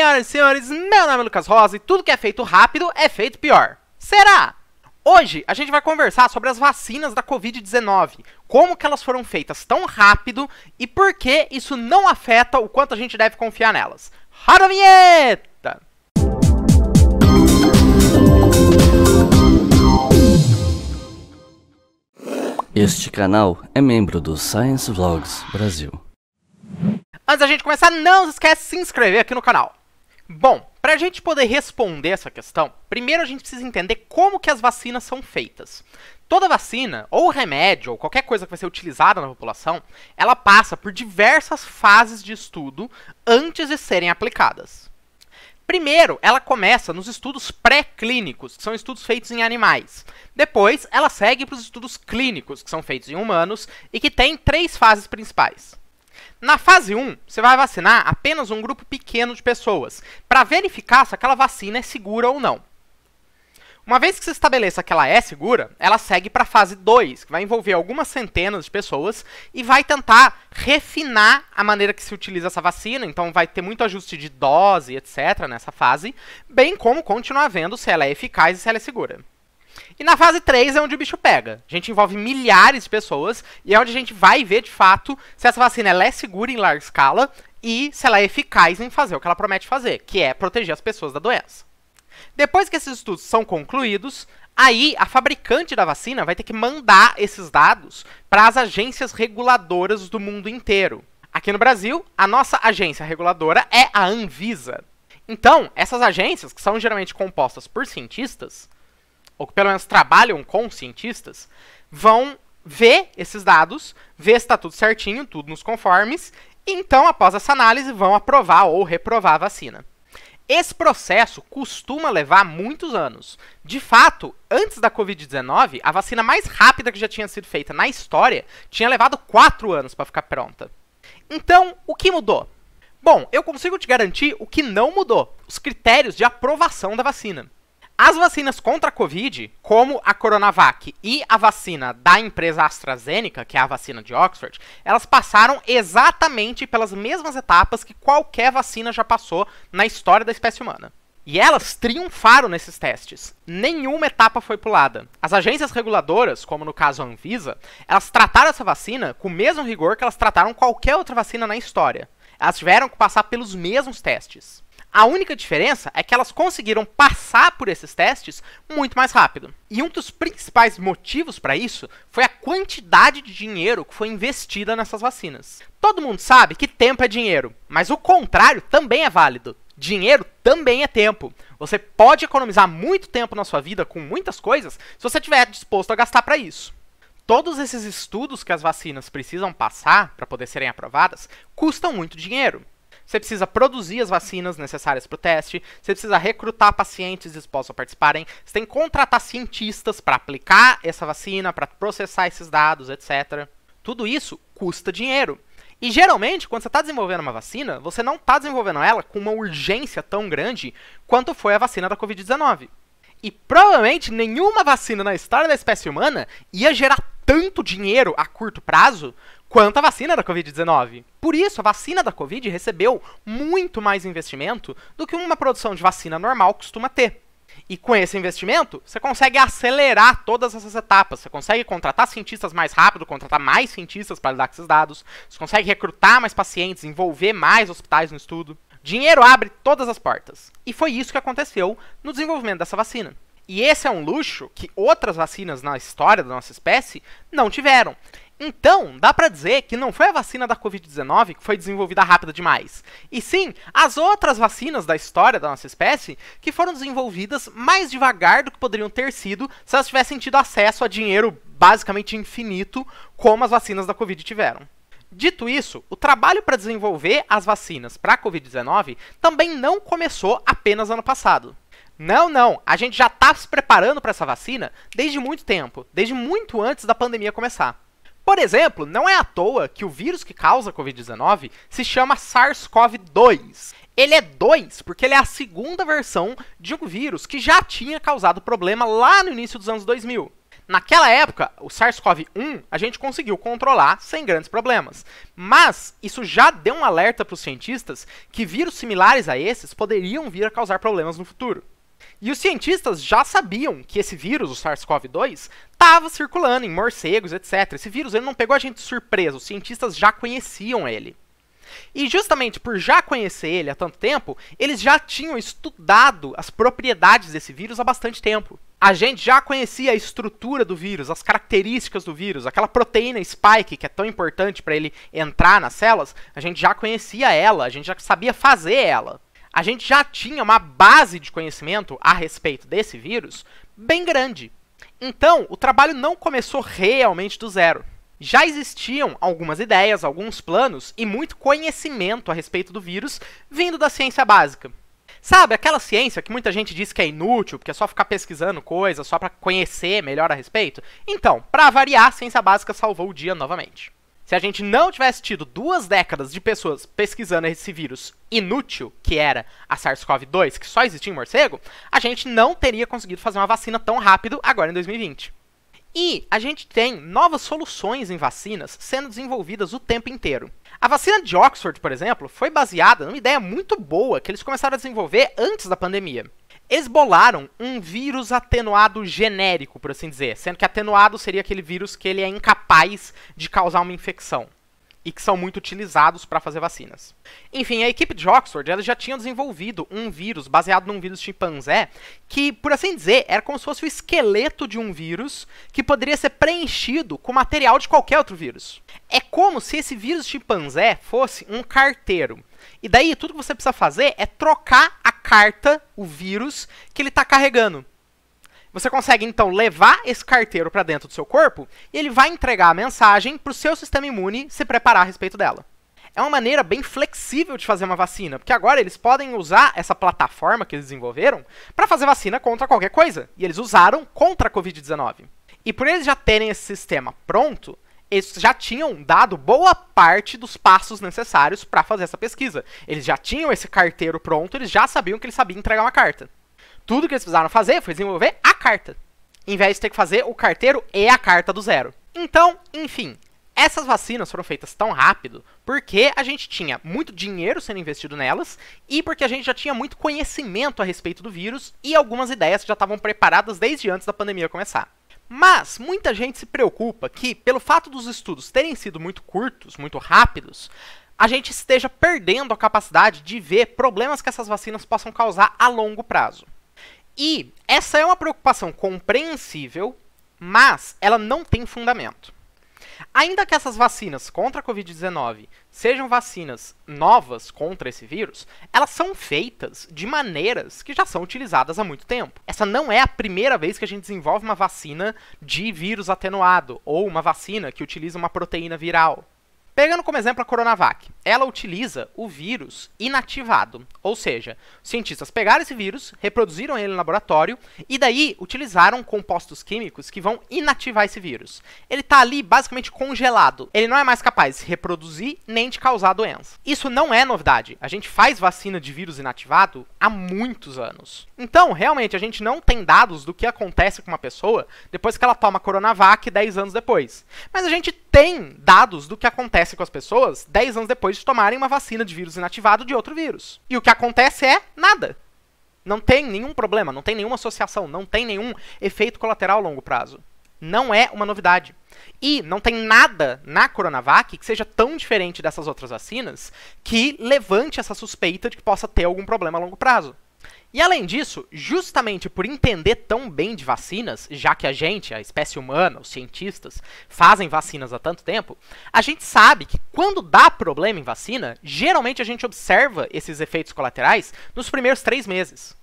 Senhoras e senhores, meu nome é Lucas Rosa e tudo que é feito rápido é feito pior. Será? Hoje a gente vai conversar sobre as vacinas da Covid-19, como que elas foram feitas tão rápido e por que isso não afeta o quanto a gente deve confiar nelas. Roda a vinheta! Este canal é membro do Science Vlogs Brasil. Antes da gente começar, não se esquece de se inscrever aqui no canal. Bom, para a gente poder responder essa questão, primeiro a gente precisa entender como que as vacinas são feitas. Toda vacina, ou remédio, ou qualquer coisa que vai ser utilizada na população, ela passa por diversas fases de estudo antes de serem aplicadas. Primeiro, ela começa nos estudos pré-clínicos, que são estudos feitos em animais. Depois, ela segue para os estudos clínicos, que são feitos em humanos e que têm três fases principais. Na fase 1, você vai vacinar apenas um grupo pequeno de pessoas, para verificar se aquela vacina é segura ou não. Uma vez que se estabeleça que ela é segura, ela segue para a fase 2, que vai envolver algumas centenas de pessoas e vai tentar refinar a maneira que se utiliza essa vacina, então vai ter muito ajuste de dose, etc, nessa fase, bem como continuar vendo se ela é eficaz e se ela é segura. E na fase 3 é onde o bicho pega. A gente envolve milhares de pessoas e é onde a gente vai ver de fato se essa vacina é segura em larga escala e se ela é eficaz em fazer o que ela promete fazer, que é proteger as pessoas da doença. Depois que esses estudos são concluídos, aí a fabricante da vacina vai ter que mandar esses dados para as agências reguladoras do mundo inteiro. Aqui no Brasil, a nossa agência reguladora é a Anvisa. Então, essas agências, que são geralmente compostas por cientistas, ou que pelo menos trabalham com cientistas, vão ver esses dados, ver se está tudo certinho, tudo nos conformes, e então, após essa análise, vão aprovar ou reprovar a vacina. Esse processo costuma levar muitos anos. De fato, antes da Covid-19, a vacina mais rápida que já tinha sido feita na história tinha levado quatro anos para ficar pronta. Então, o que mudou? Bom, eu consigo te garantir o que não mudou: os critérios de aprovação da vacina. As vacinas contra a Covid, como a Coronavac e a vacina da empresa AstraZeneca, que é a vacina de Oxford, elas passaram exatamente pelas mesmas etapas que qualquer vacina já passou na história da espécie humana. E elas triunfaram nesses testes. Nenhuma etapa foi pulada. As agências reguladoras, como no caso a Anvisa, elas trataram essa vacina com o mesmo rigor que elas trataram qualquer outra vacina na história. Elas tiveram que passar pelos mesmos testes. A única diferença é que elas conseguiram passar por esses testes muito mais rápido. E um dos principais motivos para isso foi a quantidade de dinheiro que foi investida nessas vacinas. Todo mundo sabe que tempo é dinheiro, mas o contrário também é válido. Dinheiro também é tempo. Você pode economizar muito tempo na sua vida com muitas coisas se você estiver disposto a gastar para isso todos esses estudos que as vacinas precisam passar para poder serem aprovadas custam muito dinheiro. Você precisa produzir as vacinas necessárias para o teste, você precisa recrutar pacientes dispostos a participarem, você tem que contratar cientistas para aplicar essa vacina, para processar esses dados, etc. Tudo isso custa dinheiro. E geralmente, quando você está desenvolvendo uma vacina, você não está desenvolvendo ela com uma urgência tão grande quanto foi a vacina da Covid-19. E provavelmente nenhuma vacina na história da espécie humana ia gerar tanto dinheiro a curto prazo quanto a vacina da Covid-19. Por isso, a vacina da Covid recebeu muito mais investimento do que uma produção de vacina normal costuma ter. E com esse investimento, você consegue acelerar todas essas etapas. Você consegue contratar cientistas mais rápido, contratar mais cientistas para lidar com esses dados. Você consegue recrutar mais pacientes, envolver mais hospitais no estudo. Dinheiro abre todas as portas. E foi isso que aconteceu no desenvolvimento dessa vacina. E esse é um luxo que outras vacinas na história da nossa espécie não tiveram. Então, dá para dizer que não foi a vacina da Covid-19 que foi desenvolvida rápida demais, e sim as outras vacinas da história da nossa espécie que foram desenvolvidas mais devagar do que poderiam ter sido se elas tivessem tido acesso a dinheiro basicamente infinito, como as vacinas da Covid tiveram. Dito isso, o trabalho para desenvolver as vacinas para a Covid-19 também não começou apenas ano passado. Não, não, a gente já está se preparando para essa vacina desde muito tempo, desde muito antes da pandemia começar. Por exemplo, não é à toa que o vírus que causa Covid-19 se chama SARS-CoV-2. Ele é 2 porque ele é a segunda versão de um vírus que já tinha causado problema lá no início dos anos 2000. Naquela época, o SARS-CoV-1 a gente conseguiu controlar sem grandes problemas. Mas isso já deu um alerta para os cientistas que vírus similares a esses poderiam vir a causar problemas no futuro. E os cientistas já sabiam que esse vírus, o SARS-CoV-2, estava circulando em morcegos, etc. Esse vírus ele não pegou a gente de surpresa, os cientistas já conheciam ele. E justamente por já conhecer ele há tanto tempo, eles já tinham estudado as propriedades desse vírus há bastante tempo. A gente já conhecia a estrutura do vírus, as características do vírus, aquela proteína spike que é tão importante para ele entrar nas células, a gente já conhecia ela, a gente já sabia fazer ela a gente já tinha uma base de conhecimento a respeito desse vírus bem grande. Então, o trabalho não começou realmente do zero. Já existiam algumas ideias, alguns planos e muito conhecimento a respeito do vírus vindo da ciência básica. Sabe, aquela ciência que muita gente diz que é inútil, porque é só ficar pesquisando coisas, só para conhecer melhor a respeito? Então, para variar, a ciência básica salvou o dia novamente. Se a gente não tivesse tido duas décadas de pessoas pesquisando esse vírus inútil, que era a SARS-CoV-2, que só existia em morcego, a gente não teria conseguido fazer uma vacina tão rápido agora em 2020. E a gente tem novas soluções em vacinas sendo desenvolvidas o tempo inteiro. A vacina de Oxford, por exemplo, foi baseada numa ideia muito boa que eles começaram a desenvolver antes da pandemia. Eles bolaram um vírus atenuado genérico, por assim dizer, sendo que atenuado seria aquele vírus que ele é incapaz de causar uma infecção e que são muito utilizados para fazer vacinas. Enfim, a equipe de Oxford ela já tinha desenvolvido um vírus baseado num vírus chimpanzé que, por assim dizer, era como se fosse o esqueleto de um vírus que poderia ser preenchido com material de qualquer outro vírus. É como se esse vírus chimpanzé fosse um carteiro. E daí tudo que você precisa fazer é trocar carta, o vírus, que ele está carregando. Você consegue então levar esse carteiro para dentro do seu corpo e ele vai entregar a mensagem para o seu sistema imune se preparar a respeito dela. É uma maneira bem flexível de fazer uma vacina, porque agora eles podem usar essa plataforma que eles desenvolveram para fazer vacina contra qualquer coisa. E eles usaram contra a Covid-19. E por eles já terem esse sistema pronto, eles já tinham dado boa parte dos passos necessários para fazer essa pesquisa. Eles já tinham esse carteiro pronto, eles já sabiam que ele sabia entregar uma carta. Tudo que eles precisaram fazer foi desenvolver a carta, em vez de ter que fazer o carteiro e a carta do zero. Então, enfim, essas vacinas foram feitas tão rápido porque a gente tinha muito dinheiro sendo investido nelas e porque a gente já tinha muito conhecimento a respeito do vírus e algumas ideias que já estavam preparadas desde antes da pandemia começar. Mas muita gente se preocupa que, pelo fato dos estudos terem sido muito curtos, muito rápidos, a gente esteja perdendo a capacidade de ver problemas que essas vacinas possam causar a longo prazo. E essa é uma preocupação compreensível, mas ela não tem fundamento. Ainda que essas vacinas contra a Covid-19 sejam vacinas novas contra esse vírus, elas são feitas de maneiras que já são utilizadas há muito tempo. Essa não é a primeira vez que a gente desenvolve uma vacina de vírus atenuado ou uma vacina que utiliza uma proteína viral. Pegando como exemplo a Coronavac, ela utiliza o vírus inativado, ou seja, os cientistas pegaram esse vírus, reproduziram ele no laboratório e daí utilizaram compostos químicos que vão inativar esse vírus. Ele está ali basicamente congelado, ele não é mais capaz de se reproduzir nem de causar doença. Isso não é novidade, a gente faz vacina de vírus inativado há muitos anos. Então, realmente, a gente não tem dados do que acontece com uma pessoa depois que ela toma Coronavac 10 anos depois, mas a gente tem dados do que acontece acontece com as pessoas 10 anos depois de tomarem uma vacina de vírus inativado de outro vírus. E o que acontece é nada. Não tem nenhum problema, não tem nenhuma associação, não tem nenhum efeito colateral a longo prazo. Não é uma novidade. E não tem nada na Coronavac que seja tão diferente dessas outras vacinas que levante essa suspeita de que possa ter algum problema a longo prazo. E além disso, justamente por entender tão bem de vacinas, já que a gente, a espécie humana, os cientistas, fazem vacinas há tanto tempo, a gente sabe que quando dá problema em vacina, geralmente a gente observa esses efeitos colaterais nos primeiros três meses.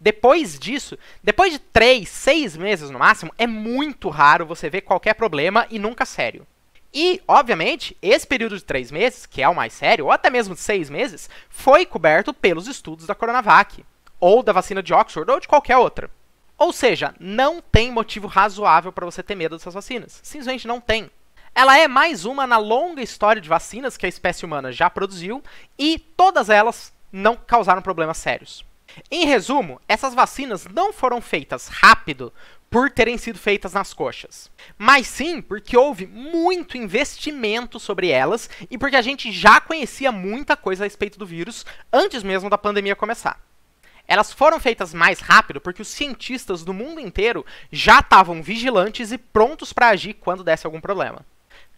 Depois disso, depois de três, seis meses no máximo, é muito raro você ver qualquer problema e nunca sério. E, obviamente, esse período de três meses, que é o mais sério, ou até mesmo de seis meses, foi coberto pelos estudos da Coronavac ou da vacina de Oxford, ou de qualquer outra. Ou seja, não tem motivo razoável para você ter medo dessas vacinas. Simplesmente não tem. Ela é mais uma na longa história de vacinas que a espécie humana já produziu e todas elas não causaram problemas sérios. Em resumo, essas vacinas não foram feitas rápido por terem sido feitas nas coxas, mas sim porque houve muito investimento sobre elas e porque a gente já conhecia muita coisa a respeito do vírus antes mesmo da pandemia começar. Elas foram feitas mais rápido porque os cientistas do mundo inteiro já estavam vigilantes e prontos para agir quando desse algum problema.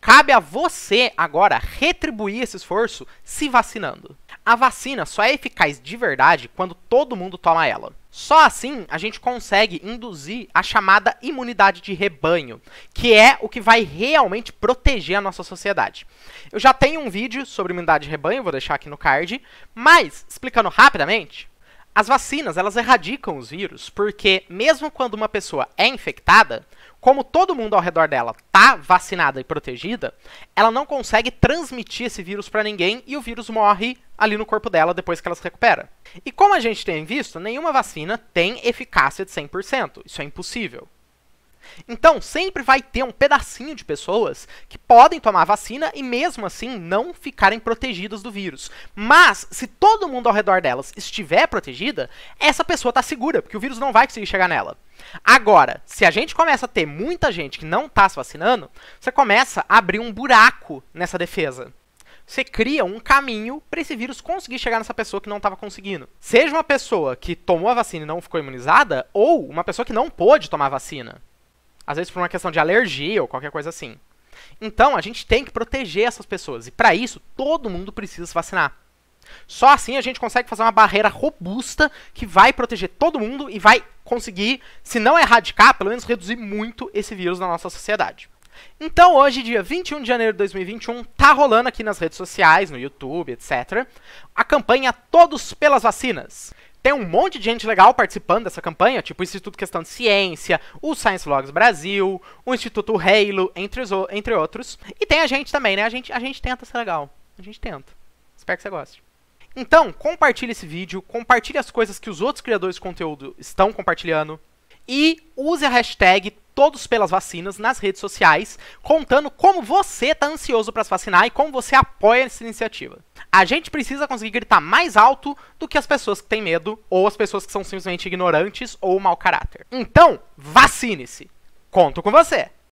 Cabe a você agora retribuir esse esforço se vacinando. A vacina só é eficaz de verdade quando todo mundo toma ela. Só assim a gente consegue induzir a chamada imunidade de rebanho, que é o que vai realmente proteger a nossa sociedade. Eu já tenho um vídeo sobre imunidade de rebanho, vou deixar aqui no card, mas explicando rapidamente, as vacinas, elas erradicam os vírus, porque mesmo quando uma pessoa é infectada, como todo mundo ao redor dela tá vacinada e protegida, ela não consegue transmitir esse vírus para ninguém e o vírus morre ali no corpo dela depois que ela se recupera. E como a gente tem visto, nenhuma vacina tem eficácia de 100%. Isso é impossível. Então, sempre vai ter um pedacinho de pessoas que podem tomar vacina e mesmo assim não ficarem protegidas do vírus. Mas, se todo mundo ao redor delas estiver protegida, essa pessoa está segura, porque o vírus não vai conseguir chegar nela. Agora, se a gente começa a ter muita gente que não está se vacinando, você começa a abrir um buraco nessa defesa você cria um caminho para esse vírus conseguir chegar nessa pessoa que não estava conseguindo. Seja uma pessoa que tomou a vacina e não ficou imunizada, ou uma pessoa que não pôde tomar a vacina. Às vezes por uma questão de alergia ou qualquer coisa assim. Então, a gente tem que proteger essas pessoas. E para isso, todo mundo precisa se vacinar. Só assim a gente consegue fazer uma barreira robusta que vai proteger todo mundo e vai conseguir, se não erradicar, pelo menos reduzir muito esse vírus na nossa sociedade. Então, hoje, dia 21 de janeiro de 2021, tá rolando aqui nas redes sociais, no YouTube, etc., a campanha Todos pelas Vacinas. Tem um monte de gente legal participando dessa campanha, tipo o Instituto Questão de Ciência, o Science Brasil, o Instituto Halo, entre, os, entre outros. E tem a gente também, né? A gente, a gente tenta ser legal. A gente tenta. Espero que você goste. Então, compartilhe esse vídeo, compartilhe as coisas que os outros criadores de conteúdo estão compartilhando e use a hashtag Todos pelas Vacinas nas redes sociais, contando como você está ansioso para se vacinar e como você apoia essa iniciativa. A gente precisa conseguir gritar mais alto do que as pessoas que têm medo ou as pessoas que são simplesmente ignorantes ou mau caráter. Então, vacine-se! Conto com você!